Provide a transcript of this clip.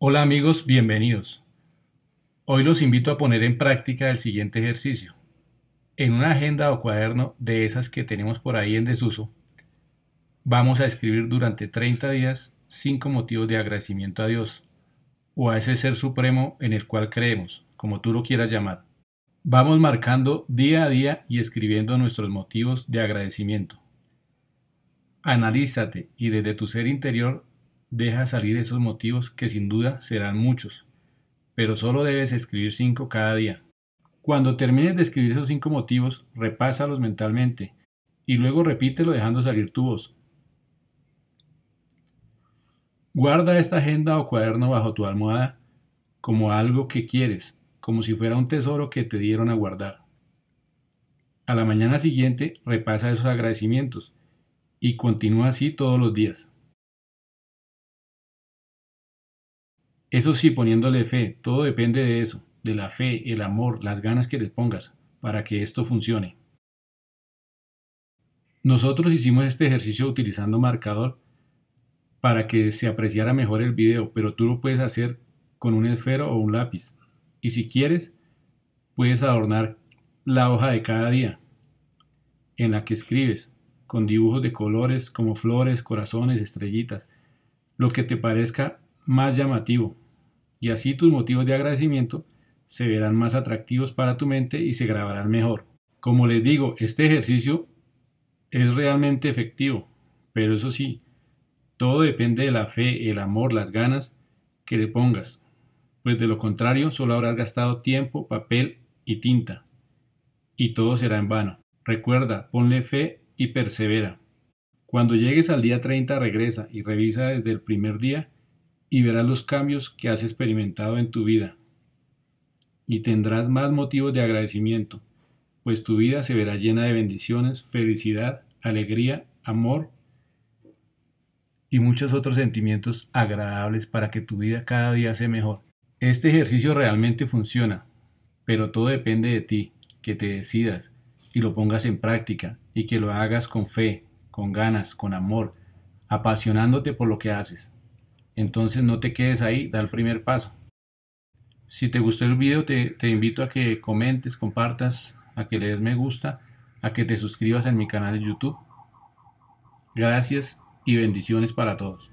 Hola amigos, bienvenidos. Hoy los invito a poner en práctica el siguiente ejercicio. En una agenda o cuaderno de esas que tenemos por ahí en desuso, vamos a escribir durante 30 días cinco motivos de agradecimiento a Dios o a ese ser supremo en el cual creemos, como tú lo quieras llamar. Vamos marcando día a día y escribiendo nuestros motivos de agradecimiento. Analízate y desde tu ser interior deja salir esos motivos que sin duda serán muchos, pero solo debes escribir cinco cada día. Cuando termines de escribir esos cinco motivos, repásalos mentalmente y luego repítelo dejando salir tu voz. Guarda esta agenda o cuaderno bajo tu almohada como algo que quieres, como si fuera un tesoro que te dieron a guardar. A la mañana siguiente repasa esos agradecimientos y continúa así todos los días. Eso sí, poniéndole fe, todo depende de eso, de la fe, el amor, las ganas que le pongas, para que esto funcione. Nosotros hicimos este ejercicio utilizando marcador para que se apreciara mejor el video, pero tú lo puedes hacer con un esfero o un lápiz. Y si quieres, puedes adornar la hoja de cada día en la que escribes, con dibujos de colores como flores, corazones, estrellitas, lo que te parezca más llamativo, y así tus motivos de agradecimiento se verán más atractivos para tu mente y se grabarán mejor. Como les digo, este ejercicio es realmente efectivo, pero eso sí, todo depende de la fe, el amor, las ganas que le pongas, pues de lo contrario solo habrás gastado tiempo, papel y tinta, y todo será en vano. Recuerda, ponle fe y persevera. Cuando llegues al día 30 regresa y revisa desde el primer día y verás los cambios que has experimentado en tu vida. Y tendrás más motivos de agradecimiento, pues tu vida se verá llena de bendiciones, felicidad, alegría, amor y muchos otros sentimientos agradables para que tu vida cada día sea mejor. Este ejercicio realmente funciona, pero todo depende de ti, que te decidas y lo pongas en práctica y que lo hagas con fe, con ganas, con amor, apasionándote por lo que haces. Entonces no te quedes ahí, da el primer paso. Si te gustó el video, te, invito a que comentes, compartas, a que le des me gusta, a que te suscribas en mi canal de YouTube. Gracias y bendiciones para todos.